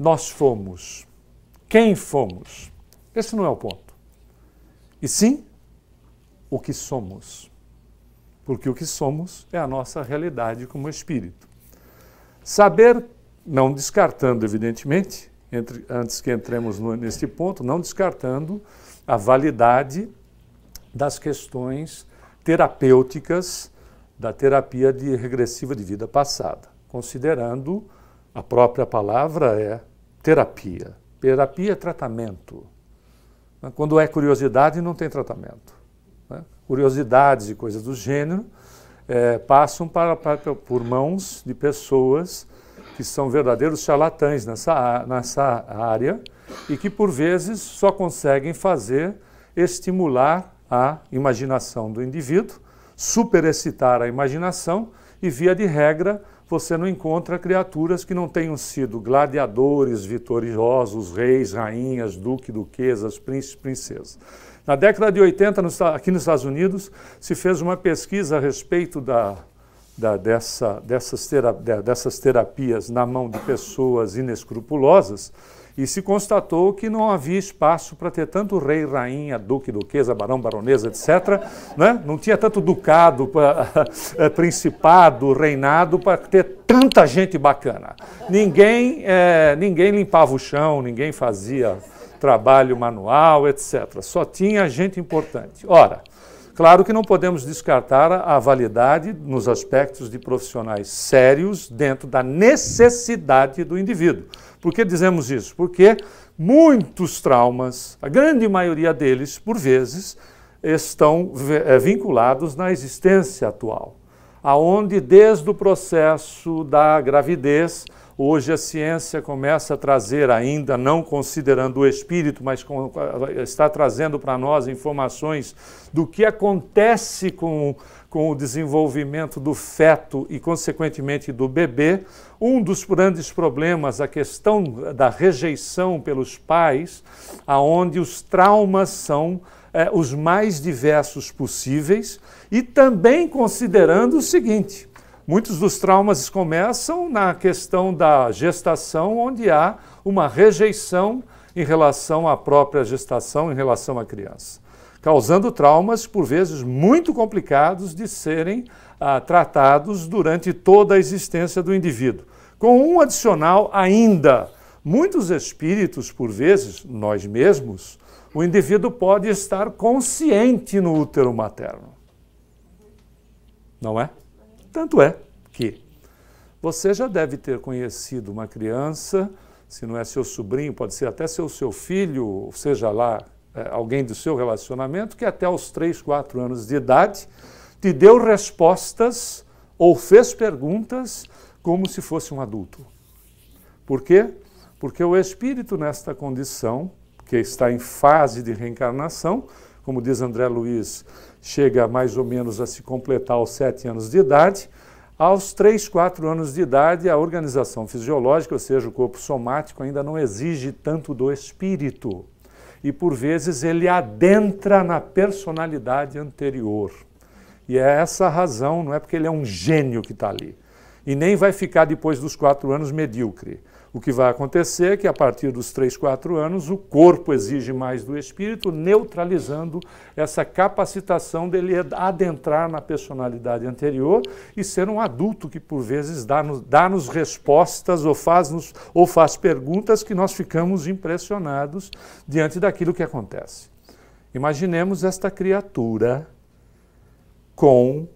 nós fomos, quem fomos. Esse não é o ponto. E sim, o que somos. Porque o que somos é a nossa realidade como espírito. Saber, não descartando, evidentemente, entre, antes que entremos no, neste ponto, não descartando a validade das questões terapêuticas da terapia de regressiva de vida passada, considerando a própria palavra é terapia. Terapia é tratamento. Né? Quando é curiosidade, não tem tratamento. Né? Curiosidades e coisas do gênero é, passam para, para, por mãos de pessoas que são verdadeiros charlatães nessa, nessa área e que, por vezes, só conseguem fazer estimular a imaginação do indivíduo, superexcitar a imaginação e, via de regra, você não encontra criaturas que não tenham sido gladiadores, vitoriosos, reis, rainhas, duque, duquesas, príncipes, princesas. Na década de 80, aqui nos Estados Unidos, se fez uma pesquisa a respeito da, da, dessa, dessas, terapias na mão de pessoas inescrupulosas e se constatou que não havia espaço para ter tanto rei, rainha, duque, duquesa, barão, baronesa, etc. Né? Não tinha tanto ducado, pra, é, principado, reinado para ter tanta gente bacana. Ninguém, é, ninguém limpava o chão, ninguém fazia trabalho manual, etc. Só tinha gente importante. Ora, Claro que não podemos descartar a validade nos aspectos de profissionais sérios dentro da necessidade do indivíduo. Por que dizemos isso? Porque muitos traumas, a grande maioria deles, por vezes, estão eh, vinculados na existência atual, aonde desde o processo da gravidez, hoje a ciência começa a trazer ainda não considerando o espírito, mas eh, está trazendo para nós informações do que acontece com, com o desenvolvimento do feto e consequentemente do bebê, um dos grandes problemas, a questão da rejeição pelos pais, aonde os traumas são eh, os mais diversos possíveis, e também considerando o seguinte: muitos dos traumas começam na questão da gestação, onde há uma rejeição em relação à própria gestação, em relação à criança, causando traumas, por vezes, muito complicados de serem ah, tratados durante toda a existência do indivíduo com um adicional ainda. Muitos espíritos, por vezes, nós mesmos, o indivíduo pode estar consciente no útero materno. Não é? Tanto é que você já deve ter conhecido uma criança, se não é seu sobrinho, pode ser até seu, seu filho, seja lá é, alguém do seu relacionamento, que até os 3, 4 anos de idade te deu respostas ou fez perguntas como se fosse um adulto. Por quê? Porque o espírito, nesta condição, que está em fase de reencarnação, como diz André Luiz, chega mais ou menos a se completar aos sete anos de idade. Aos três, quatro anos de idade, a organização fisiológica, ou seja, o corpo somático, ainda não exige tanto do espírito. E por vezes ele adentra na personalidade anterior. E é essa a razão, não é porque ele é um gênio que está ali e nem vai ficar depois dos quatro anos medíocre. O que vai acontecer é que, a partir dos três quatro anos, o corpo exige mais do espírito, neutralizando essa capacitação dele adentrar na personalidade anterior e ser um adulto que, por vezes, dá-nos dá -nos respostas ou faz, -nos, ou faz perguntas que nós ficamos impressionados diante daquilo que acontece. Imaginemos esta criatura com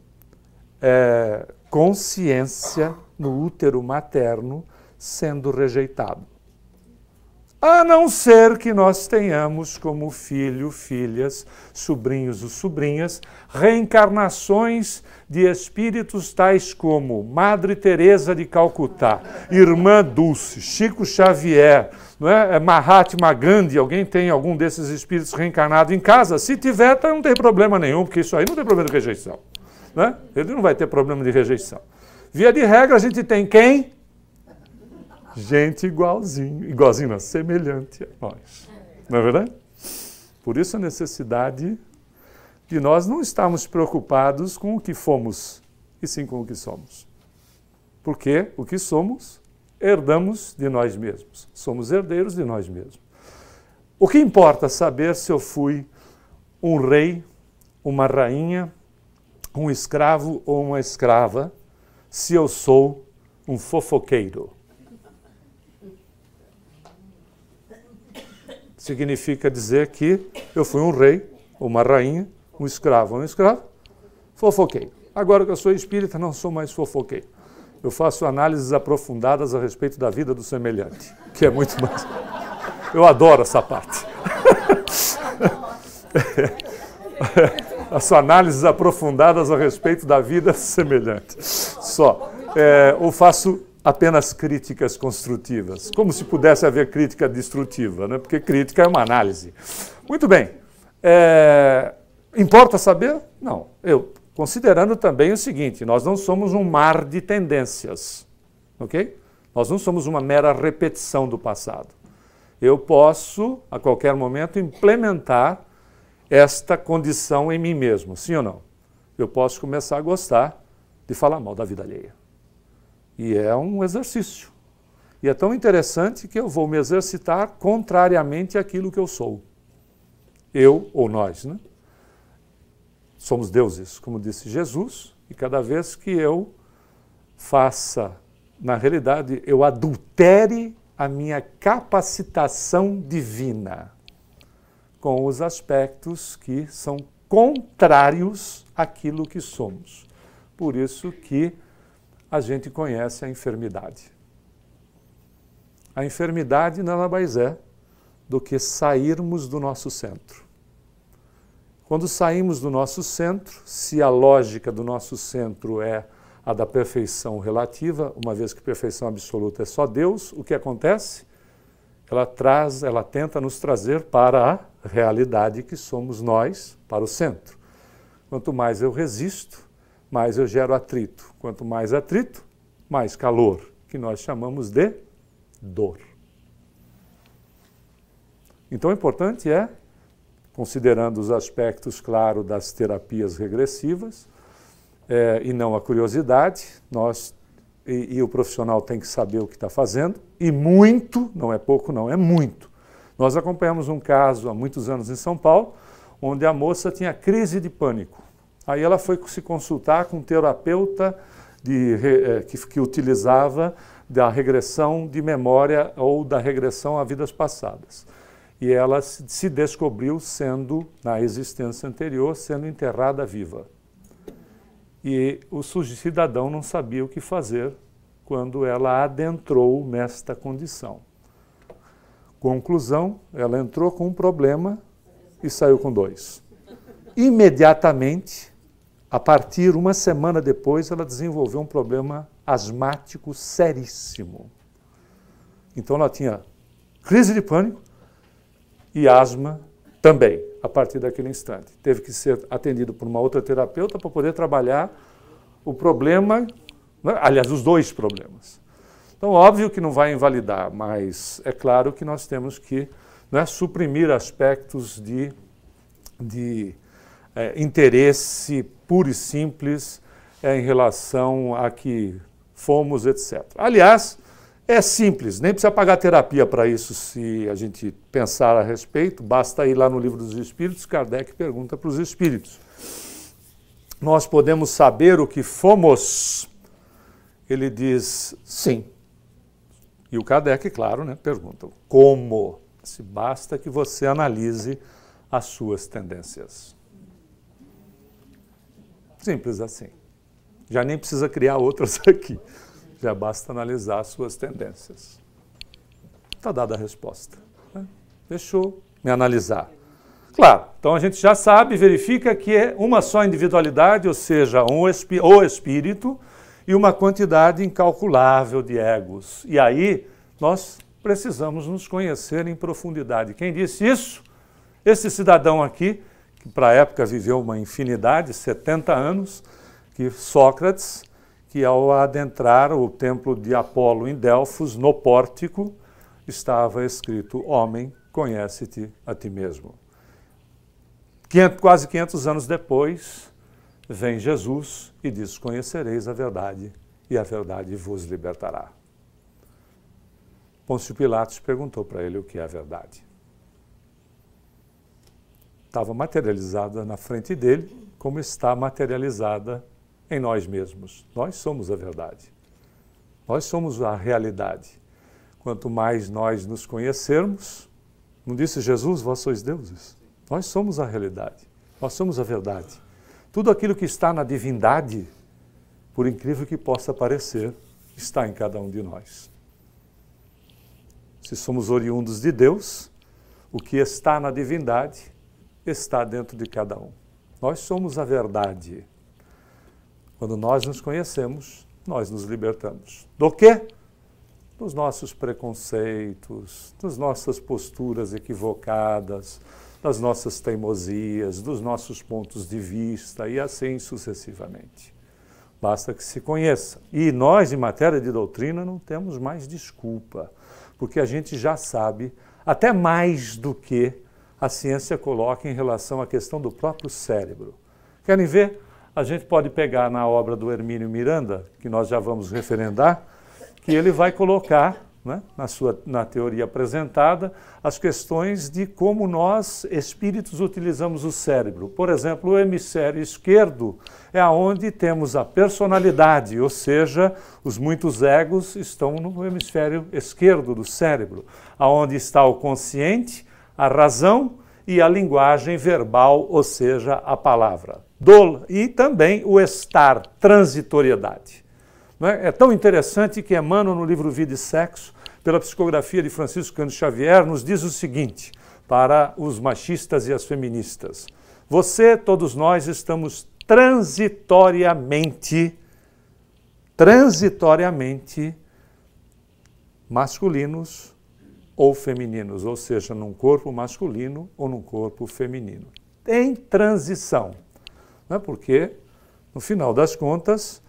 é, consciência no útero materno sendo rejeitado. A não ser que nós tenhamos como filho, filhas, sobrinhos ou sobrinhas, reencarnações de espíritos tais como Madre Teresa de Calcutá, Irmã Dulce, Chico Xavier, não é? é Mahatma Gandhi, alguém tem algum desses espíritos reencarnado em casa? Se tiver, tá, não tem problema nenhum, porque isso aí não tem problema de rejeição. Né? Ele não vai ter problema de rejeição. Via de regra, a gente tem quem? Gente igualzinho, igualzinho não, semelhante a nós. Não é verdade? Por isso a necessidade de nós não estarmos preocupados com o que fomos, e sim com o que somos. Porque o que somos, herdamos de nós mesmos. Somos herdeiros de nós mesmos. O que importa saber se eu fui um rei, uma rainha, um escravo ou uma escrava se eu sou um fofoqueiro? Significa dizer que eu fui um rei, uma rainha, um escravo, um escravo, fofoqueiro. Agora que eu sou espírita, não sou mais fofoqueiro. Eu faço análises aprofundadas a respeito da vida do semelhante, que é muito mais. Eu adoro essa parte. as suas análises aprofundadas a respeito da vida semelhante. Só. É, ou faço apenas críticas construtivas, como se pudesse haver crítica destrutiva, né? porque crítica é uma análise. Muito bem. É, importa saber? Não. Eu, considerando também o seguinte, nós não somos um mar de tendências, ok? Nós não somos uma mera repetição do passado. Eu posso, a qualquer momento, implementar esta condição em mim mesmo, sim ou não? Eu posso começar a gostar de falar mal da vida alheia. E é um exercício. E é tão interessante que eu vou me exercitar contrariamente àquilo que eu sou. Eu ou nós, né? Somos deuses, como disse Jesus, e cada vez que eu faça, na realidade, eu adultere a minha capacitação divina com os aspectos que são contrários àquilo que somos. Por isso que a gente conhece a enfermidade. A enfermidade nada mais é do que sairmos do nosso centro. Quando saímos do nosso centro, se a lógica do nosso centro é a da perfeição relativa, uma vez que perfeição absoluta é só Deus, o que acontece? Ela traz, ela tenta nos trazer para a realidade que somos nós para o centro. Quanto mais eu resisto, mais eu gero atrito. Quanto mais atrito, mais calor, que nós chamamos de dor. Então, o importante é, considerando os aspectos, claro, das terapias regressivas, é, e não a curiosidade, nós e, e o profissional tem que saber o que está fazendo, e muito, não é pouco, não, é muito nós acompanhamos um caso há muitos anos em São Paulo, onde a moça tinha crise de pânico. Aí ela foi se consultar com um terapeuta de, eh, que, que utilizava da regressão de memória ou da regressão a vidas passadas. E ela se descobriu sendo, na existência anterior, sendo enterrada viva. E o cidadão não sabia o que fazer quando ela adentrou nesta condição. Conclusão, ela entrou com um problema e saiu com dois. Imediatamente, a partir uma semana depois, ela desenvolveu um problema asmático seríssimo. Então ela tinha crise de pânico e asma também, a partir daquele instante. Teve que ser atendido por uma outra terapeuta para poder trabalhar o problema, né? aliás, os dois problemas. Então, óbvio que não vai invalidar, mas é claro que nós temos que né, suprimir aspectos de, de é, interesse puro e simples é, em relação a que fomos, etc. Aliás, é simples, nem precisa pagar terapia para isso se a gente pensar a respeito, basta ir lá no Livro dos Espíritos, Kardec pergunta para os Espíritos. Nós podemos saber o que fomos? Ele diz sim. E o Kardec, claro, né, pergunta como? Se basta que você analise as suas tendências. Simples assim. Já nem precisa criar outras aqui. Já basta analisar as suas tendências. Está dada a resposta. Né? Deixou me analisar. Claro, então a gente já sabe, verifica que é uma só individualidade, ou seja, um ou espírito e uma quantidade incalculável de egos. E aí nós precisamos nos conhecer em profundidade. Quem disse isso? Esse cidadão aqui, que para a época viveu uma infinidade, 70 anos, que Sócrates, que ao adentrar o templo de Apolo em Delfos, no pórtico, estava escrito: Homem, conhece-te a ti mesmo. quase 500 anos depois, Vem Jesus e diz: Conhecereis a verdade, e a verdade vos libertará. Pôncio Pilatos perguntou para ele o que é a verdade. Estava materializada na frente dele, como está materializada em nós mesmos. Nós somos a verdade. Nós somos a realidade. Quanto mais nós nos conhecermos, não disse Jesus, vós sois deuses? Nós somos a realidade. Nós somos a verdade. Tudo aquilo que está na divindade, por incrível que possa parecer, está em cada um de nós. Se somos oriundos de Deus, o que está na divindade está dentro de cada um. Nós somos a verdade. Quando nós nos conhecemos, nós nos libertamos. Do quê? Dos nossos preconceitos, das nossas posturas equivocadas, das nossas teimosias, dos nossos pontos de vista e assim sucessivamente. Basta que se conheça. E nós, em matéria de doutrina, não temos mais desculpa, porque a gente já sabe, até mais do que a ciência coloca em relação à questão do próprio cérebro. Querem ver? A gente pode pegar na obra do Hermínio Miranda, que nós já vamos referendar, que ele vai colocar né, na, sua, na teoria apresentada, as questões de como nós, espíritos, utilizamos o cérebro. Por exemplo, o hemisfério esquerdo é onde temos a personalidade, ou seja, os muitos egos estão no hemisfério esquerdo do cérebro, aonde está o consciente, a razão e a linguagem verbal, ou seja, a palavra. Dol e também o estar, transitoriedade. É? é? tão interessante que Emmanuel, no livro Vida e Sexo, pela psicografia de Francisco Cândido Xavier, nos diz o seguinte para os machistas e as feministas: Você, todos nós, estamos transitoriamente, transitoriamente masculinos ou femininos, ou seja, num corpo masculino ou num corpo feminino. Em transição, né? porque, no final das contas,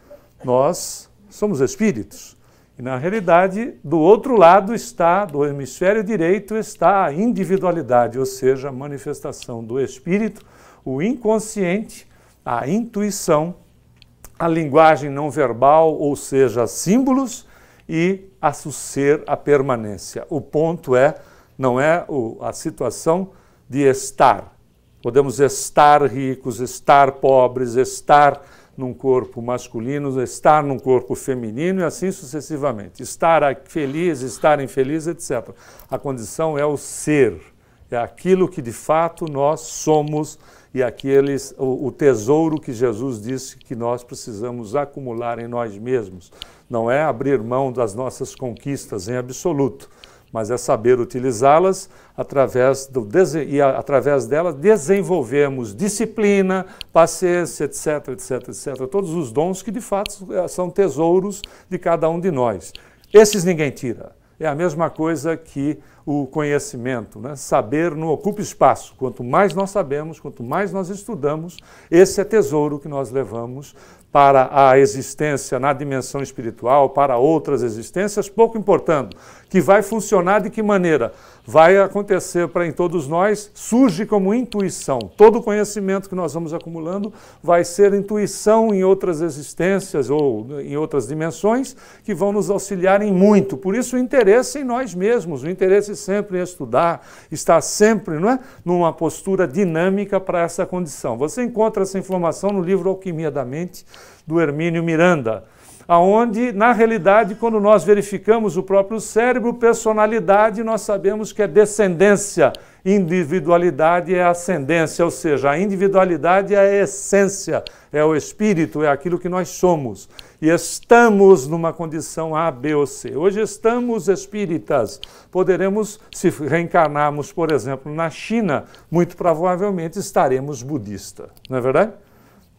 nós somos espíritos. E na realidade, do outro lado está, do hemisfério direito, está a individualidade, ou seja, a manifestação do espírito, o inconsciente, a intuição, a linguagem não verbal, ou seja, símbolos, e a ser, a permanência. O ponto é, não é o, a situação de estar. Podemos estar ricos, estar pobres, estar num corpo masculino, estar num corpo feminino e assim sucessivamente. Estar feliz, estar infeliz, etc. A condição é o ser, é aquilo que de fato nós somos e aqueles o, o tesouro que Jesus disse que nós precisamos acumular em nós mesmos. Não é abrir mão das nossas conquistas em absoluto, mas é saber utilizá-las através do e através delas desenvolvemos disciplina, paciência, etc, etc, etc, todos os dons que de fato é, são tesouros de cada um de nós. Esses ninguém tira. É a mesma coisa que o conhecimento. Né? Saber não ocupa espaço. Quanto mais nós sabemos, quanto mais nós estudamos, esse é tesouro que nós levamos para a existência na dimensão espiritual, para outras existências, pouco importando que vai funcionar de que maneira? Vai acontecer para em todos nós, surge como intuição. Todo conhecimento que nós vamos acumulando vai ser intuição em outras existências ou em outras dimensões que vão nos auxiliar em muito. Por isso, o interesse em nós mesmos, o interesse sempre em estudar, estar sempre não é, numa postura dinâmica para essa condição. Você encontra essa informação no livro Alquimia da Mente, do Hermínio Miranda aonde na realidade quando nós verificamos o próprio cérebro, personalidade, nós sabemos que é descendência, individualidade é ascendência, ou seja, a individualidade é a essência, é o espírito, é aquilo que nós somos. E estamos numa condição A, B ou C. Hoje estamos espíritas. Poderemos, se reencarnarmos, por exemplo, na China, muito provavelmente estaremos budista. Não é verdade?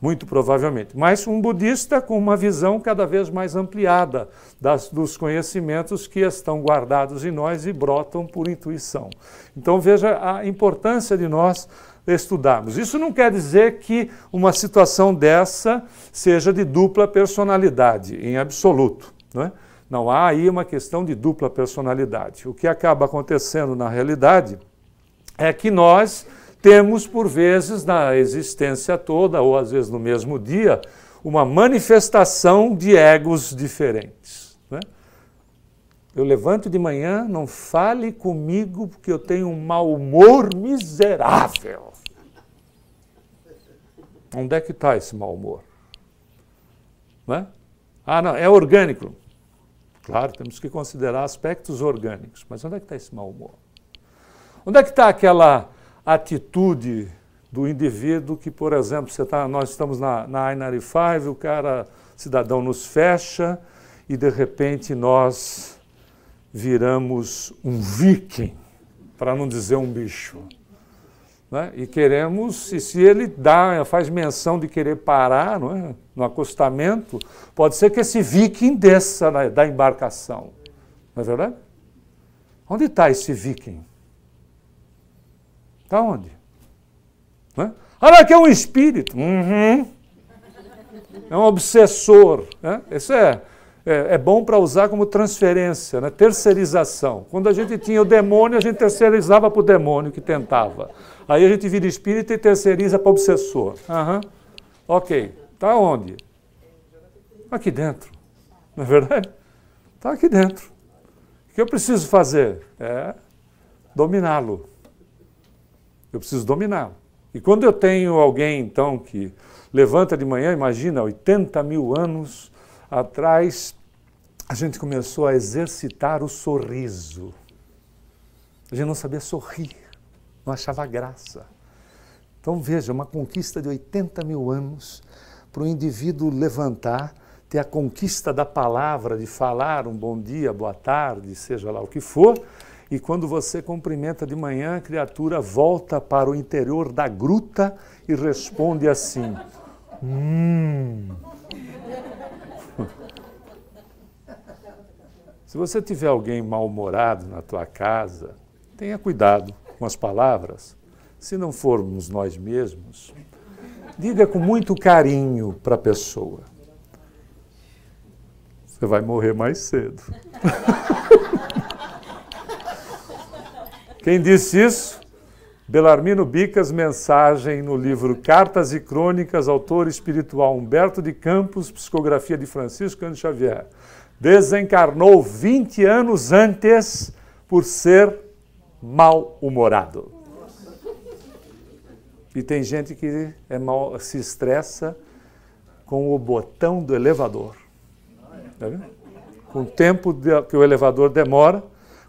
muito provavelmente. Mas um budista com uma visão cada vez mais ampliada das, dos conhecimentos que estão guardados em nós e brotam por intuição. Então veja a importância de nós estudarmos. Isso não quer dizer que uma situação dessa seja de dupla personalidade, em absoluto. Não, é? não há aí uma questão de dupla personalidade. O que acaba acontecendo na realidade é que nós temos, por vezes, na existência toda, ou às vezes no mesmo dia, uma manifestação de egos diferentes. Né? Eu levanto de manhã, não fale comigo porque eu tenho um mau humor miserável. Onde é que está esse mau humor? Né? Ah, não, é orgânico. Claro, temos que considerar aspectos orgânicos, mas onde é que está esse mau humor? Onde é que está aquela atitude do indivíduo que, por exemplo, você tá, nós estamos na, na I-95, o cara, cidadão, nos fecha e de repente nós viramos um viking, para não dizer um bicho. Né? E queremos, e se ele dá, faz menção de querer parar é? no acostamento, pode ser que esse viking desça da embarcação. Não é verdade? Onde está esse viking? Está onde? É? Olha que é um espírito. Uhum. É um obsessor. Né? Isso é, é, é bom para usar como transferência, né? terceirização. Quando a gente tinha o demônio, a gente terceirizava para o demônio que tentava. Aí a gente vira espírito e terceiriza para o obsessor. Uhum. Ok. Está onde? Aqui dentro. Não é verdade? Está aqui dentro. O que eu preciso fazer? É dominá-lo. Eu preciso dominá-lo. E quando eu tenho alguém, então, que levanta de manhã, imagina, 80 mil anos atrás, a gente começou a exercitar o sorriso. A gente não sabia sorrir, não achava graça. Então veja, uma conquista de 80 mil anos para o indivíduo levantar, ter a conquista da palavra, de falar um bom dia, boa tarde, seja lá o que for, e quando você cumprimenta de manhã, a criatura volta para o interior da gruta e responde assim: Hum. Se você tiver alguém mal-humorado na tua casa, tenha cuidado com as palavras. Se não formos nós mesmos, diga com muito carinho para a pessoa: Você vai morrer mais cedo. Quem disse isso? Belarmino Bicas, mensagem no livro Cartas e Crônicas, autor espiritual Humberto de Campos, psicografia de Francisco Cândido Xavier. Desencarnou 20 anos antes por ser mal-humorado. E tem gente que é mal, se estressa com o botão do elevador. Tá com o tempo que o elevador demora,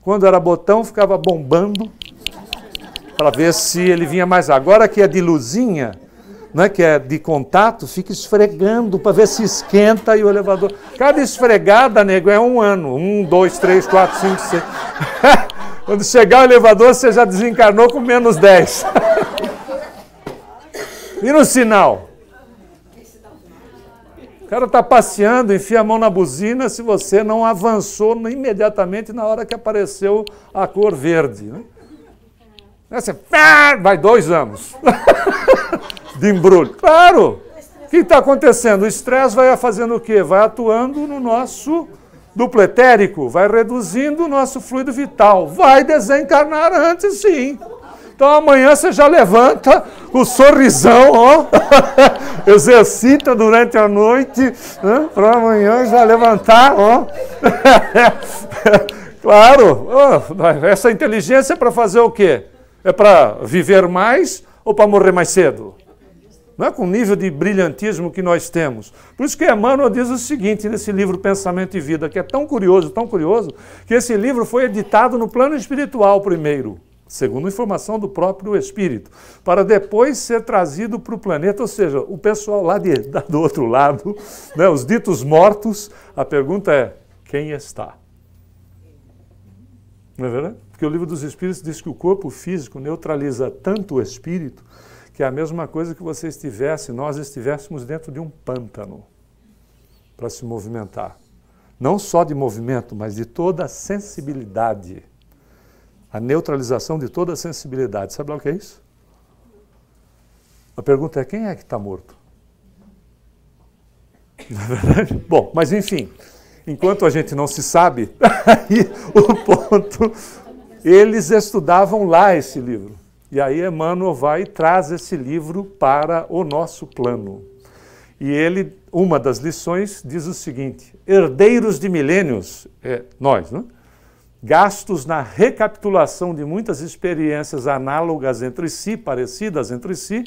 quando era botão, ficava bombando para ver se ele vinha mais. Agora que é de luzinha, é que é de contato, fica esfregando para ver se esquenta e o elevador. Cada esfregada, nego, é um ano. Um, dois, três, quatro, cinco, seis. Quando chegar o elevador, você já desencarnou com menos dez. e no sinal? O cara está passeando, enfia a mão na buzina se você não avançou imediatamente na hora que apareceu a cor verde. Né? Aí você ah! vai dois anos de embrulho. Claro! O que está acontecendo? O estresse vai fazendo o quê? Vai atuando no nosso dupletérico, vai reduzindo o nosso fluido vital. Vai desencarnar antes, sim. Então amanhã você já levanta o sorrisão, ó. Exercita durante a noite, né? para amanhã já levantar, ó. claro, essa inteligência é para fazer o quê? É para viver mais ou para morrer mais cedo? Não é com o nível de brilhantismo que nós temos. Por isso que Emmanuel diz o seguinte nesse livro Pensamento e Vida, que é tão curioso, tão curioso, que esse livro foi editado no plano espiritual primeiro segundo informação do próprio espírito, para depois ser trazido para o planeta, ou seja, o pessoal lá de, do outro lado, né, os ditos mortos, a pergunta é: quem está? Não é verdade? Porque o livro dos Espíritos diz que o corpo físico neutraliza tanto o espírito que é a mesma coisa que você estivesse, nós estivéssemos dentro de um pântano para se movimentar. Não só de movimento, mas de toda a sensibilidade. A neutralização de toda a sensibilidade. Sabe lá o que é isso? A pergunta é: quem é que está morto? É Bom, mas enfim, enquanto a gente não se sabe, o ponto. Eles estudavam lá esse livro. E aí Emmanuel vai e traz esse livro para o nosso plano. E ele, uma das lições, diz o seguinte: herdeiros de milênios, é nós, né? gastos na recapitulação de muitas experiências análogas entre si, parecidas entre si,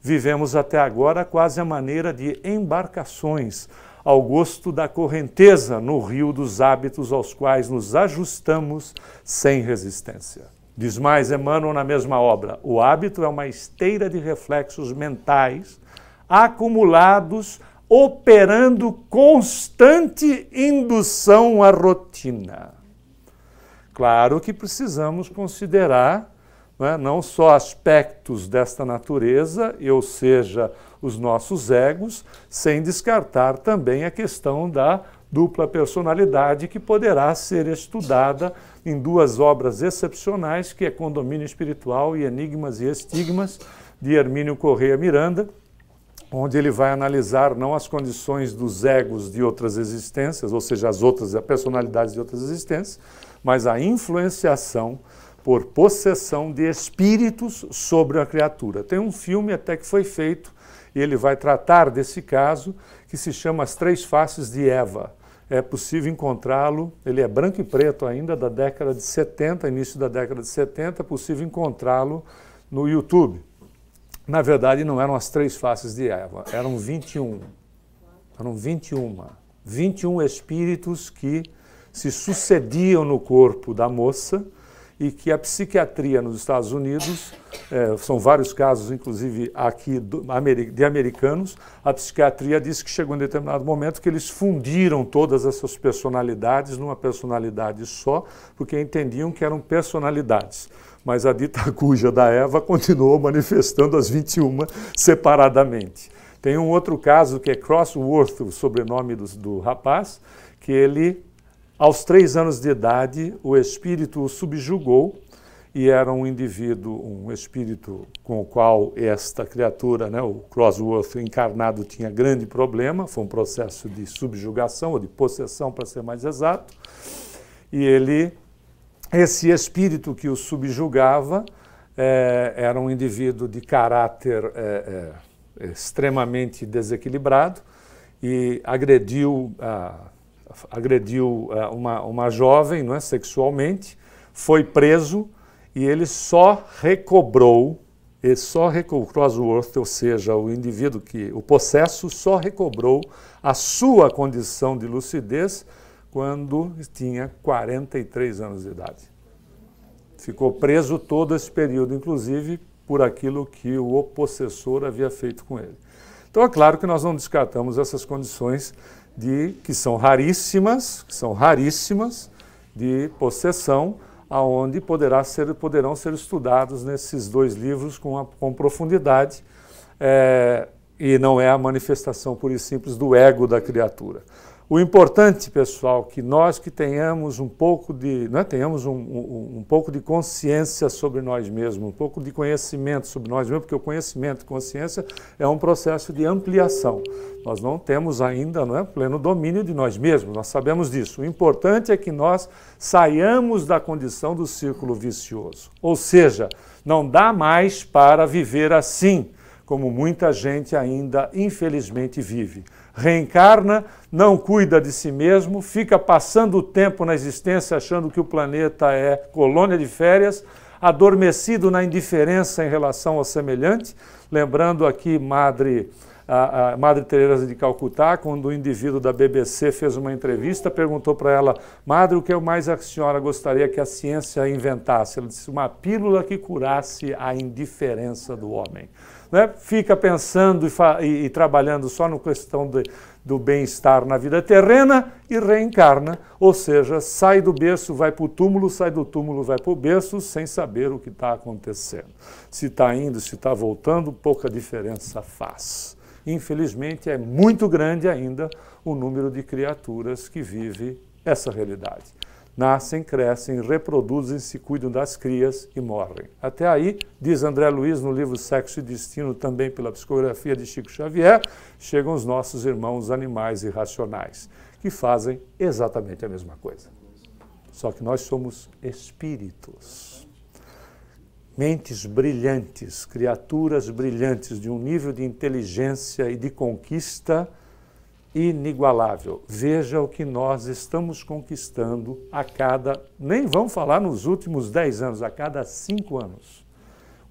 vivemos até agora quase a maneira de embarcações, ao gosto da correnteza no rio dos hábitos aos quais nos ajustamos sem resistência. Diz mais Emmanuel na mesma obra: o hábito é uma esteira de reflexos mentais acumulados operando constante indução à rotina. Claro que precisamos considerar não é, só aspectos desta natureza, ou seja, os nossos egos, sem descartar também a questão da dupla personalidade que poderá ser estudada em duas obras excepcionais, que é Condomínio Espiritual e Enigmas e Estigmas, de Hermínio Correia Miranda, onde ele vai analisar não as condições dos egos de outras existências, ou seja, as outras as personalidades de outras existências, mas a influenciação por possessão de espíritos sobre a criatura. Tem um filme até que foi feito e ele vai tratar desse caso que se chama As Três Faces de Eva. É possível encontrá-lo, ele é branco e preto ainda, da década de 70, início da década de 70, é possível encontrá-lo no YouTube. Na verdade, não eram as três faces de Eva, eram 21. Eram 21. 21 espíritos que se sucediam no corpo da moça e que a psiquiatria nos Estados Unidos, é, são vários casos, inclusive aqui do, de americanos, a psiquiatria disse que chegou em determinado momento que eles fundiram todas essas personalidades numa personalidade só, porque entendiam que eram personalidades. Mas a dita cuja da Eva continuou manifestando as 21 separadamente. Tem um outro caso que é Crossworth, o sobrenome do, do rapaz, que ele aos três anos de idade, o espírito o subjugou e era um indivíduo, um espírito com o qual esta criatura, né, o Crossworth encarnado, tinha grande problema. Foi um processo de subjugação ou de possessão, para ser mais exato. E ele, esse espírito que o subjugava, é, era um indivíduo de caráter é, é, extremamente desequilibrado e agrediu a agrediu uh, uma, uma jovem não é, sexualmente, foi preso e ele só recobrou, e só recobrou, Crosworth, ou seja, o indivíduo que, o possesso, só recobrou a sua condição de lucidez quando tinha 43 anos de idade. Ficou preso todo esse período, inclusive por aquilo que o possessor havia feito com ele. Então é claro que nós não descartamos essas condições de que são raríssimas, que são raríssimas de possessão, aonde poderá ser, poderão ser estudados nesses dois livros com, a, com profundidade, é, e não é a manifestação pura e simples do ego da criatura. O importante, pessoal, que nós que tenhamos um pouco de, né, tenhamos um, um, um pouco de consciência sobre nós mesmos, um pouco de conhecimento sobre nós mesmos, porque o conhecimento e consciência é um processo de ampliação. Nós não temos ainda não é, pleno domínio de nós mesmos, nós sabemos disso. O importante é que nós saiamos da condição do círculo vicioso. Ou seja, não dá mais para viver assim, como muita gente ainda infelizmente vive reencarna, não cuida de si mesmo, fica passando o tempo na existência achando que o planeta é colônia de férias, adormecido na indiferença em relação ao semelhante, lembrando aqui Madre a, a Madre Teresa de Calcutá, quando o indivíduo da BBC fez uma entrevista, perguntou para ela: "Madre, o que é mais a senhora gostaria que a ciência inventasse?" Ela disse: "Uma pílula que curasse a indiferença do homem." né, fica pensando e, e, e trabalhando só na questão de, do bem-estar na vida terrena e reencarna, ou seja, sai do berço, vai para o túmulo, sai do túmulo, vai para o berço, sem saber o que está acontecendo. Se está indo, se está voltando, pouca diferença faz. Infelizmente, é muito grande ainda o número de criaturas que vive essa realidade nascem, crescem, reproduzem-se, cuidam das crias e morrem. Até aí, diz André Luiz no livro Sexo e Destino, também pela psicografia de Chico Xavier, chegam os nossos irmãos animais irracionais, que fazem exatamente a mesma coisa. Só que nós somos espíritos. Mentes brilhantes, criaturas brilhantes de um nível de inteligência e de conquista inigualável. Veja o que nós estamos conquistando a cada, nem vamos falar nos últimos 10 anos, a cada 5 anos.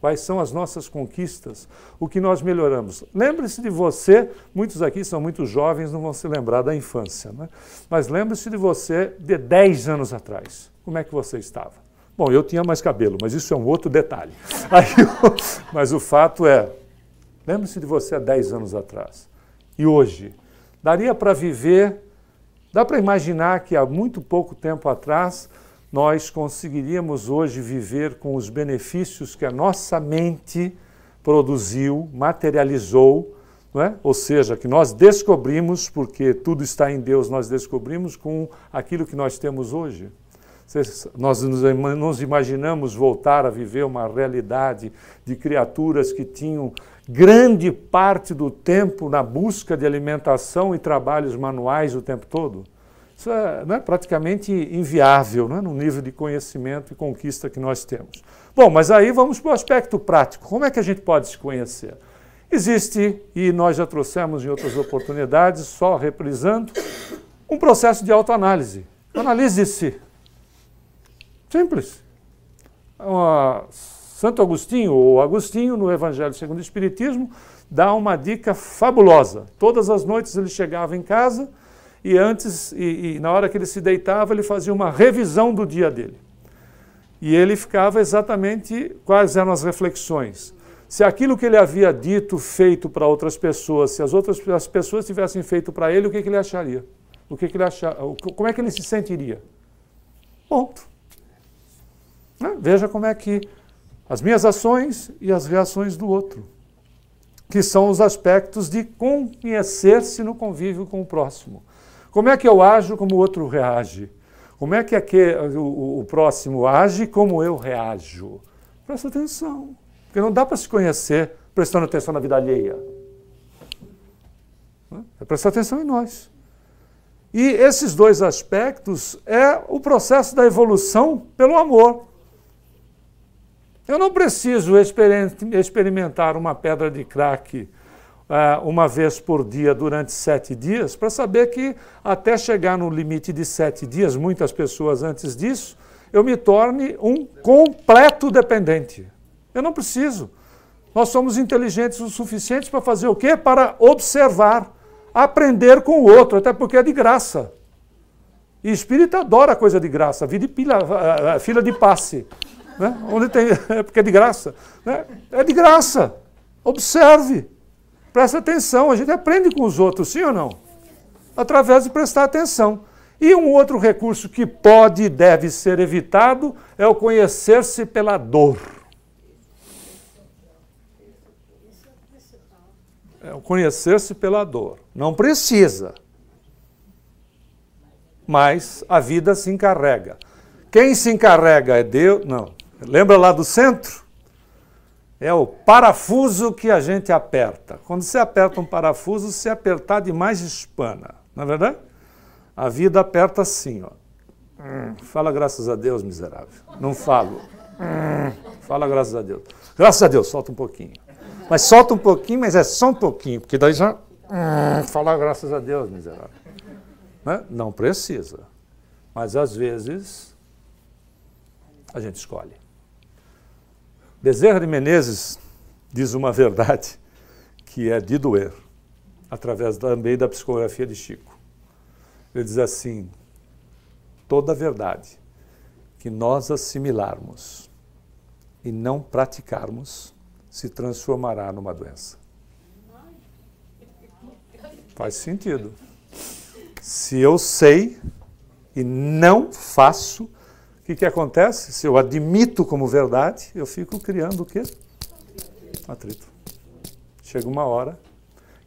Quais são as nossas conquistas, o que nós melhoramos. Lembre-se de você, muitos aqui são muito jovens, não vão se lembrar da infância, né? mas lembre-se de você de 10 anos atrás. Como é que você estava? Bom, eu tinha mais cabelo, mas isso é um outro detalhe. Eu, mas o fato é, lembre-se de você há 10 anos atrás. E hoje, Daria para viver, dá para imaginar que há muito pouco tempo atrás nós conseguiríamos hoje viver com os benefícios que a nossa mente produziu, materializou, é? ou seja, que nós descobrimos, porque tudo está em Deus, nós descobrimos com aquilo que nós temos hoje. Nós nos imaginamos voltar a viver uma realidade de criaturas que tinham grande parte do tempo na busca de alimentação e trabalhos manuais o tempo todo? Isso é, né, praticamente inviável né, no nível de conhecimento e conquista que nós temos. Bom, mas aí vamos para o aspecto prático. Como é que a gente pode se conhecer? Existe, e nós já trouxemos em outras oportunidades, só reprisando, um processo de autoanálise. Analise-se. Simples. É uma Santo Agostinho, ou Agostinho, no Evangelho segundo o Espiritismo, dá uma dica fabulosa. Todas as noites ele chegava em casa e antes, e, e na hora que ele se deitava, ele fazia uma revisão do dia dele. E ele ficava exatamente quais eram as reflexões. Se aquilo que ele havia dito, feito para outras pessoas, se as outras as pessoas tivessem feito para ele, o que, que ele acharia? O que, que ele achar, como é que ele se sentiria? Ponto. Né? Veja como é que as minhas ações e as reações do outro, que são os aspectos de conhecer-se no convívio com o próximo. Como é que eu ajo, como o outro reage? Como é que é o, o próximo age, como eu reajo? Presta atenção, porque não dá para se conhecer prestando atenção na vida alheia. É prestar atenção em nós. E esses dois aspectos é o processo da evolução pelo amor. Eu não preciso experimentar uma pedra de crack uh, uma vez por dia durante sete dias para saber que até chegar no limite de sete dias, muitas pessoas antes disso, eu me torne um completo dependente. Eu não preciso. Nós somos inteligentes o suficiente para fazer o quê? Para observar, aprender com o outro, até porque é de graça. E espírita adora coisa de graça, vida de eh, eh, fila de passe. Né? Onde tem, é porque é de graça. Né? É de graça. Observe. Preste atenção. A gente aprende com os outros, sim ou não? Através de prestar atenção. E um outro recurso que pode e deve ser evitado é o conhecer-se pela dor. É o conhecer-se pela dor. Não precisa. Mas a vida se encarrega. Quem se encarrega é Deus. Não. Lembra lá do centro? É o parafuso que a gente aperta. Quando você aperta um parafuso, se apertar demais, espana. Não é verdade? A vida aperta assim, ó. Hum, fala graças a Deus, miserável. Não falo. Hum, fala graças a Deus. Graças a Deus, solta um pouquinho. Mas solta um pouquinho, mas é só um pouquinho, porque daí já. Hum, fala graças a Deus, miserável. Né? Não precisa. Mas às vezes a gente escolhe. Bezerra de Menezes diz uma verdade que é de doer, através também da psicografia de Chico. Ele diz assim: toda verdade que nós assimilarmos e não praticarmos se transformará numa doença. Faz sentido. Se eu sei e não faço, que, que acontece? Se eu admito como verdade, eu fico criando o quê? Atrito. Chega uma hora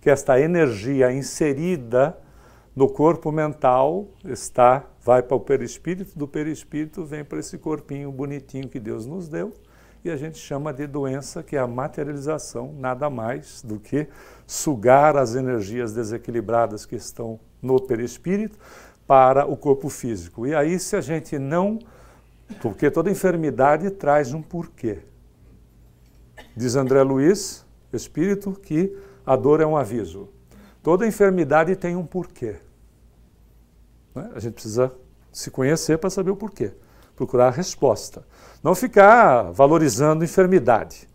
que esta energia inserida no corpo mental está, vai para o perispírito, do perispírito vem para esse corpinho bonitinho que Deus nos deu e a gente chama de doença, que é a materialização, nada mais do que sugar as energias desequilibradas que estão no perispírito para o corpo físico. E aí, se a gente não porque toda enfermidade traz um porquê. Diz André Luiz, espírito, que a dor é um aviso. Toda enfermidade tem um porquê. Né? A gente precisa se conhecer para saber o porquê, procurar a resposta. Não ficar valorizando enfermidade.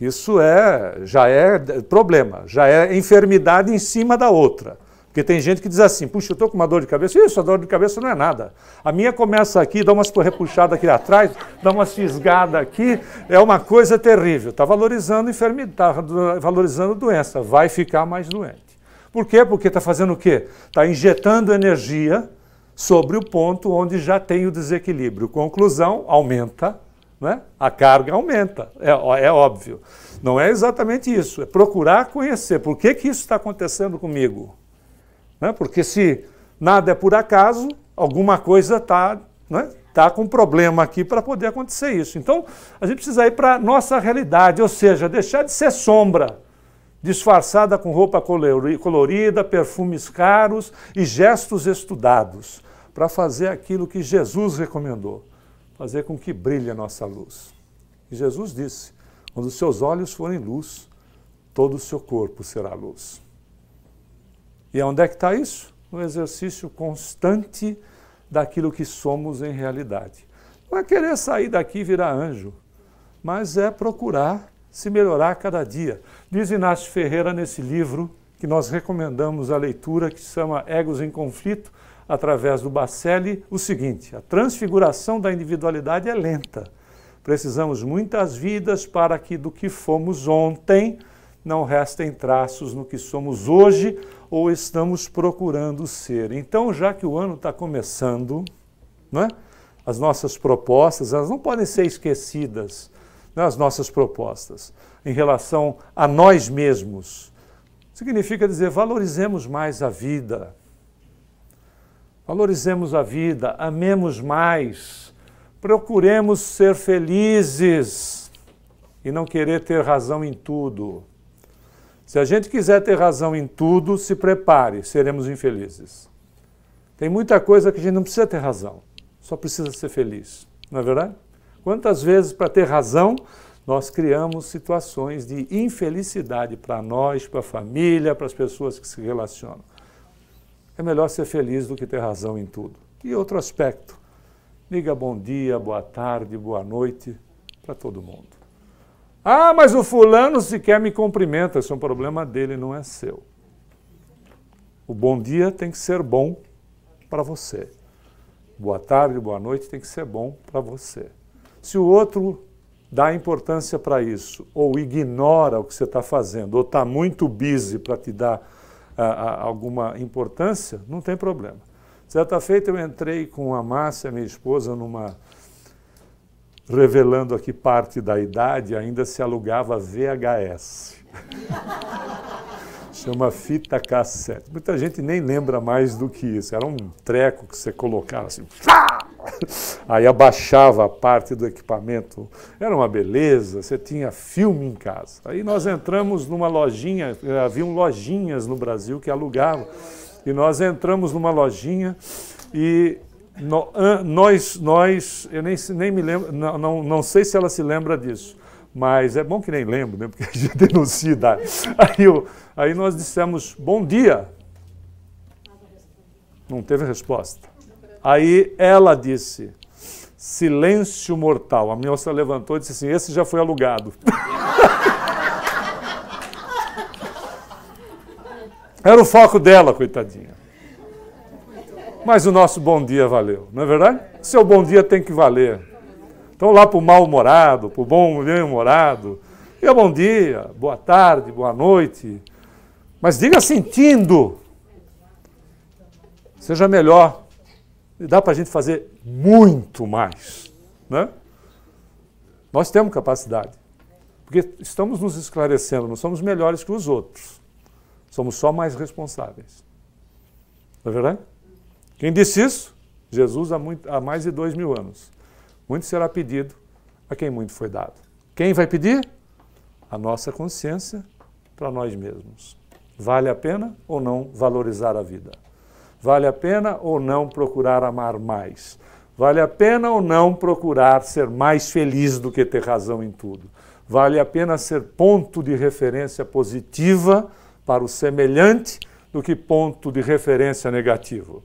Isso é, já é problema, já é enfermidade em cima da outra. Porque tem gente que diz assim, puxa, eu estou com uma dor de cabeça. Isso, a dor de cabeça não é nada. A minha começa aqui, dá umas repuxada aqui atrás, dá uma fisgada aqui, é uma coisa terrível. Está valorizando enfermidade, está valorizando doença, vai ficar mais doente. Por quê? Porque está fazendo o quê? Está injetando energia sobre o ponto onde já tem o desequilíbrio. Conclusão, aumenta, né? a carga aumenta, é, é óbvio. Não é exatamente isso, é procurar conhecer por que, que isso está acontecendo comigo. Né? Porque se nada é por acaso, alguma coisa está né? tá com problema aqui para poder acontecer isso. Então, a gente precisa ir para a nossa realidade, ou seja, deixar de ser sombra, disfarçada com roupa colorida, perfumes caros e gestos estudados, para fazer aquilo que Jesus recomendou, fazer com que brilhe a nossa luz. E Jesus disse: quando os seus olhos forem luz, todo o seu corpo será luz. E onde é que está isso? No exercício constante daquilo que somos em realidade. Não é querer sair daqui e virar anjo, mas é procurar se melhorar cada dia. Diz Inácio Ferreira nesse livro que nós recomendamos a leitura, que se chama Egos em Conflito, através do Bacelli, o seguinte: a transfiguração da individualidade é lenta. Precisamos muitas vidas para que do que fomos ontem não restem traços no que somos hoje ou estamos procurando ser. Então, já que o ano está começando, né, as nossas propostas elas não podem ser esquecidas, né, as nossas propostas em relação a nós mesmos. Significa dizer, valorizemos mais a vida, valorizemos a vida, amemos mais, procuremos ser felizes e não querer ter razão em tudo. Se a gente quiser ter razão em tudo, se prepare, seremos infelizes. Tem muita coisa que a gente não precisa ter razão, só precisa ser feliz, não é verdade? Quantas vezes, para ter razão, nós criamos situações de infelicidade para nós, para a família, para as pessoas que se relacionam. É melhor ser feliz do que ter razão em tudo. E outro aspecto, diga bom dia, boa tarde, boa noite para todo mundo. Ah, mas o fulano sequer me cumprimenta. Isso é um problema dele, não é seu. O bom dia tem que ser bom para você. Boa tarde, boa noite tem que ser bom para você. Se o outro dá importância para isso, ou ignora o que você está fazendo, ou está muito busy para te dar alguma importância, não tem problema. Certa feita eu entrei com a Márcia, minha esposa, numa revelando aqui parte da idade, ainda se alugava VHS. Chama fita cassete. Muita gente nem lembra mais do que isso. Era um treco que você colocava assim. Aí abaixava a parte do equipamento. Era uma beleza, você tinha filme em casa. Aí nós entramos numa lojinha, haviam lojinhas no Brasil que alugavam. E nós entramos numa lojinha e no, nós, nós, eu nem, nem me lembro, não, não, não sei se ela se lembra disso, mas é bom que nem lembro, né? Porque a gente denuncia. Aí, dá aí nós dissemos bom dia. Não teve resposta. Aí ela disse silêncio mortal. A moça levantou e disse assim: esse já foi alugado. Era o foco dela, coitadinha. Mas o nosso bom dia valeu, não é verdade? Seu bom dia tem que valer. Então, lá para o mal-humorado, para o bom humorado, diga é bom dia, boa tarde, boa noite. Mas diga sentindo. Seja melhor. E dá para a gente fazer muito mais. Né? Nós temos capacidade. Porque estamos nos esclarecendo, não somos melhores que os outros. Somos só mais responsáveis. Não é verdade? Quem disse isso? Jesus há, muito, há mais de dois mil anos. Muito será pedido a quem muito foi dado. Quem vai pedir? A nossa consciência para nós mesmos. Vale a pena ou não valorizar a vida? Vale a pena ou não procurar amar mais? Vale a pena ou não procurar ser mais feliz do que ter razão em tudo? Vale a pena ser ponto de referência positiva para o semelhante do que ponto de referência negativo?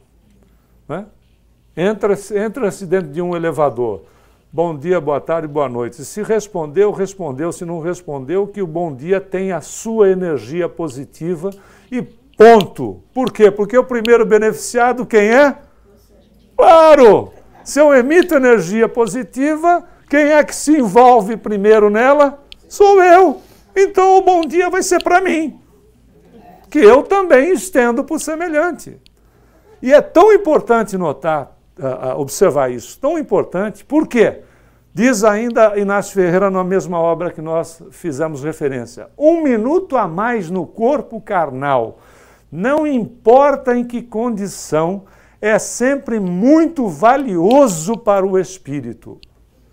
Né? Entra-se entra dentro de um elevador. Bom dia, boa tarde, boa noite. Se respondeu, respondeu. Se não respondeu, que o bom dia tem a sua energia positiva e ponto. Por quê? Porque o primeiro beneficiado quem é? Claro! Se eu emito energia positiva, quem é que se envolve primeiro nela? Sou eu. Então o bom dia vai ser para mim, que eu também estendo para o semelhante. E é tão importante notar, uh, observar isso, tão importante, por quê? Diz ainda Inácio Ferreira na mesma obra que nós fizemos referência. Um minuto a mais no corpo carnal, não importa em que condição, é sempre muito valioso para o espírito.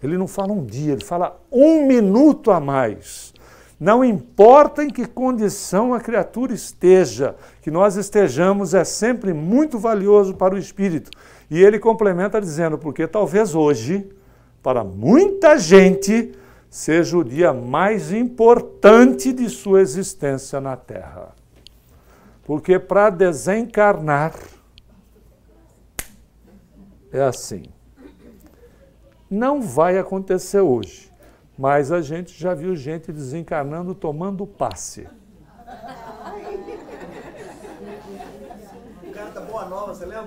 Ele não fala um dia, ele fala um minuto a mais. Não importa em que condição a criatura esteja, que nós estejamos é sempre muito valioso para o espírito. E ele complementa dizendo: porque talvez hoje, para muita gente, seja o dia mais importante de sua existência na Terra. Porque para desencarnar é assim. Não vai acontecer hoje, mas a gente já viu gente desencarnando tomando passe.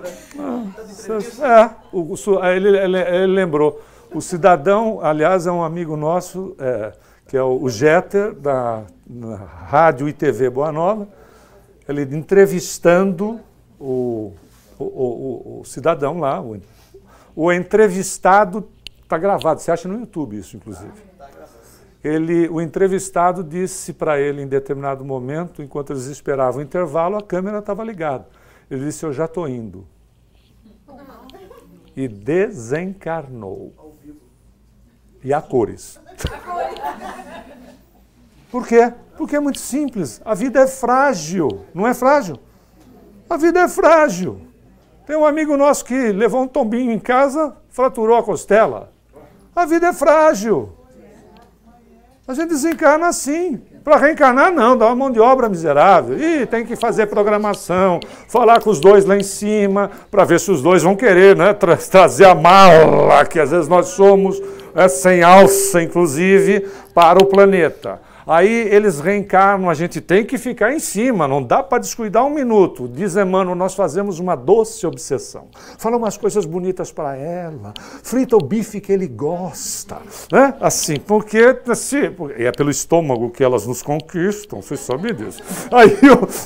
Né? Ah, é, o, ele, ele, ele, lembrou. O cidadão, aliás, é um amigo nosso, é, que é o, o Jeter, da, Rádio e TV Boa Nova, ele entrevistando o, o, o cidadão lá, o, entrevistado, está gravado, você acha no YouTube isso, inclusive. Ele, o entrevistado disse para ele em determinado momento, enquanto eles esperavam o intervalo, a câmera estava ligada. Ele disse: Eu já estou indo e desencarnou. E há cores. Por quê? Porque é muito simples. A vida é frágil. Não é frágil? A vida é frágil. Tem um amigo nosso que levou um tombinho em casa, fraturou a costela. A vida é frágil. A gente desencarna assim. Para reencarnar, não, dá uma mão de obra miserável. E tem que fazer programação, falar com os dois lá em cima, para ver se os dois vão querer né, tra trazer a mala, que às vezes nós somos, é, sem alça, inclusive, para o planeta. Aí eles reencarnam, a gente tem que ficar em cima, não dá para descuidar um minuto. Diz Emmanuel, nós fazemos uma doce obsessão. Fala umas coisas bonitas para ela, frita o bife que ele gosta, né? Assim, porque assim, é pelo estômago que elas nos conquistam, vocês sabem disso. Aí,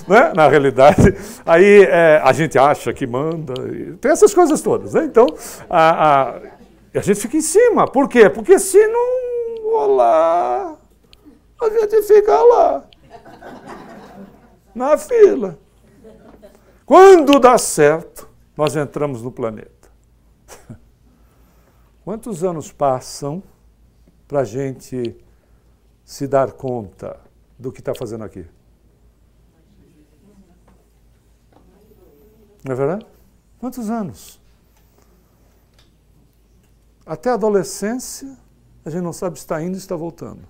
né, na realidade, aí é, a gente acha que manda, tem essas coisas todas, né? Então, a, a, a gente fica em cima. Por quê? Porque se não. Olá! a gente fica lá, na fila. Quando dá certo, nós entramos no planeta. Quantos anos passam para a gente se dar conta do que está fazendo aqui? Não é verdade? Quantos anos? Até a adolescência, a gente não sabe se está indo se está voltando.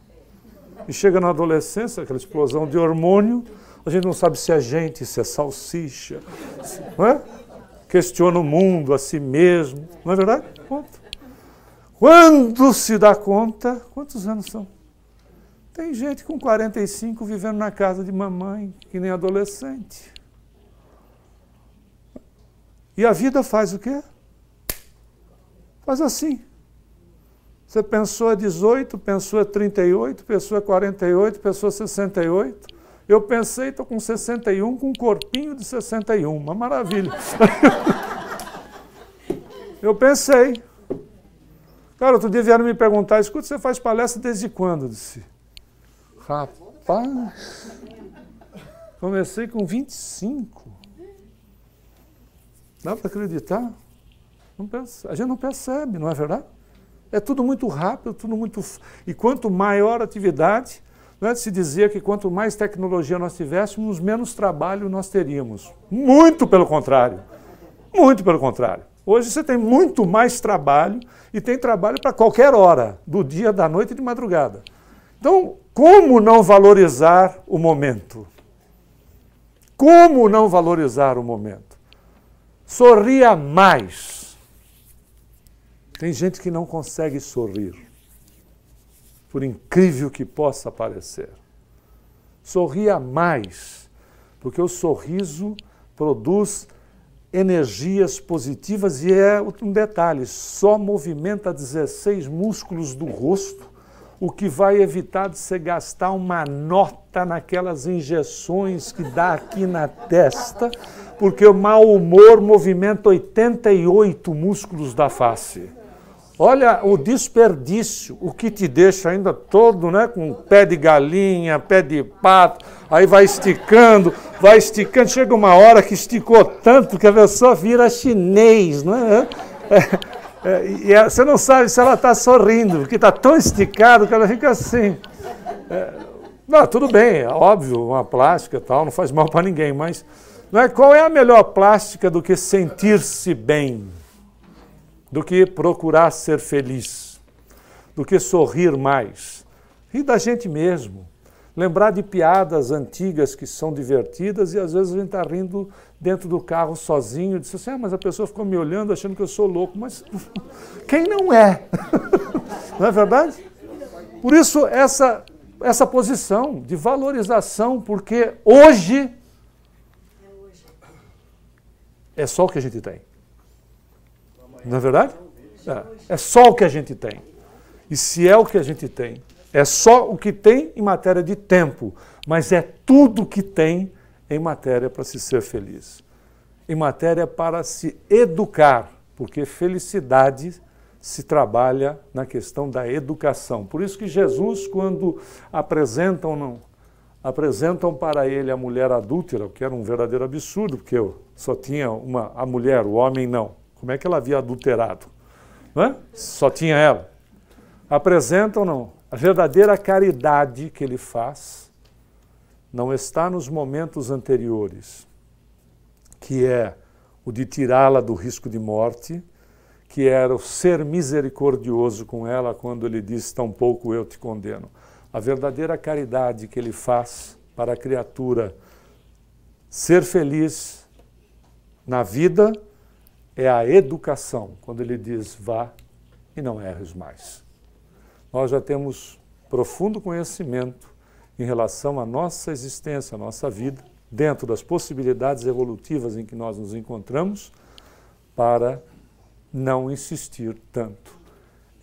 E chega na adolescência, aquela explosão de hormônio, a gente não sabe se é gente, se é salsicha, se, não é? Questiona o mundo, a si mesmo, não é verdade? Ponto. Quando se dá conta, quantos anos são? Tem gente com 45 vivendo na casa de mamãe, que nem adolescente. E a vida faz o quê? Faz assim. Você pensou a 18, pensou a 38, pensou a 48, pensou a 68. Eu pensei, estou com 61, com um corpinho de 61. Uma maravilha. eu pensei. Cara, outro dia vieram me perguntar, escuta, você faz palestra desde quando? Eu disse, rapaz, comecei com 25. Dá para acreditar? Não, a gente não percebe, não é verdade? É tudo muito rápido, tudo muito. E quanto maior a atividade, né, se dizia que quanto mais tecnologia nós tivéssemos, menos trabalho nós teríamos. Muito pelo contrário. Muito pelo contrário. Hoje você tem muito mais trabalho e tem trabalho para qualquer hora, do dia, da noite e de madrugada. Então, como não valorizar o momento? Como não valorizar o momento? Sorria mais. Tem gente que não consegue sorrir, por incrível que possa parecer. Sorria mais, porque o sorriso produz energias positivas e é um detalhe, só movimenta 16 músculos do rosto, o que vai evitar de você gastar uma nota naquelas injeções que dá aqui na testa, porque o mau humor movimenta 88 músculos da face. Olha o desperdício, o que te deixa ainda todo, né? Com pé de galinha, pé de pato, aí vai esticando, vai esticando. Chega uma hora que esticou tanto que a pessoa vira chinês, né? É, é, e é, você não sabe se ela está sorrindo, porque está tão esticado que ela fica assim. É, não, tudo bem, é óbvio, uma plástica e tal, não faz mal para ninguém, mas não é, qual é a melhor plástica do que sentir-se bem? do que procurar ser feliz, do que sorrir mais. Rir da gente mesmo. Lembrar de piadas antigas que são divertidas e às vezes a gente está rindo dentro do carro sozinho. E diz assim, ah, mas a pessoa ficou me olhando achando que eu sou louco. Mas quem não é? não é verdade? Por isso, essa, essa posição de valorização, porque hoje é, é só o que a gente tem. Não é verdade? É. é só o que a gente tem. E se é o que a gente tem, é só o que tem em matéria de tempo, mas é tudo o que tem em matéria para se ser feliz. Em matéria para se educar, porque felicidade se trabalha na questão da educação. Por isso que Jesus, quando apresentam, não, apresentam para ele a mulher adúltera, o que era um verdadeiro absurdo, porque só tinha uma, a mulher, o homem não. Como é que ela havia adulterado? É? Só tinha ela. Apresenta ou não? A verdadeira caridade que ele faz não está nos momentos anteriores, que é o de tirá-la do risco de morte, que era o ser misericordioso com ela quando ele diz: Tampouco eu te condeno. A verdadeira caridade que ele faz para a criatura ser feliz na vida é a educação, quando ele diz vá e não erres mais. Nós já temos profundo conhecimento em relação à nossa existência, à nossa vida, dentro das possibilidades evolutivas em que nós nos encontramos, para não insistir tanto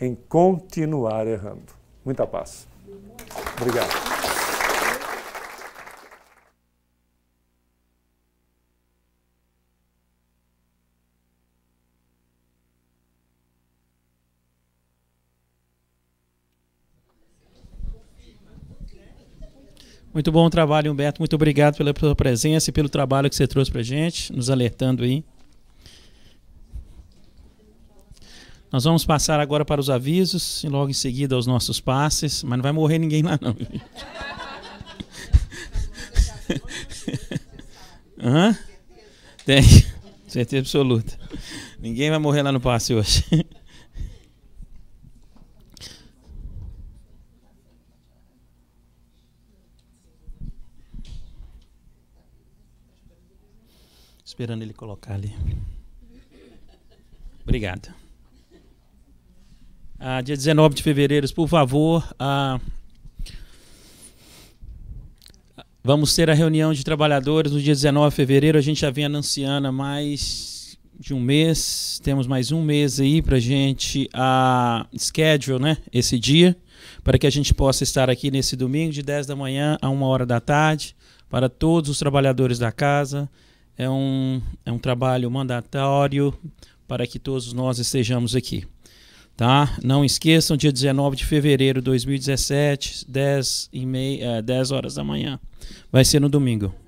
em continuar errando. Muita paz. Obrigado. Muito bom trabalho, Humberto. Muito obrigado pela sua presença e pelo trabalho que você trouxe para gente, nos alertando aí. Nós vamos passar agora para os avisos e logo em seguida aos nossos passes, mas não vai morrer ninguém lá não. Hã? Tem, certeza absoluta. Ninguém vai morrer lá no passe hoje. esperando ele colocar ali. Obrigado. Ah, dia 19 de fevereiro, por favor, ah, vamos ter a reunião de trabalhadores no dia 19 de fevereiro. A gente já vem anunciando mais de um mês. Temos mais um mês aí para gente a ah, schedule, né? Esse dia, para que a gente possa estar aqui nesse domingo de 10 da manhã a 1 hora da tarde para todos os trabalhadores da casa é um, é um trabalho mandatório para que todos nós estejamos aqui. Tá? Não esqueçam, dia 19 de fevereiro de 2017, 10, e meia, 10 eh, horas da manhã. Vai ser no domingo.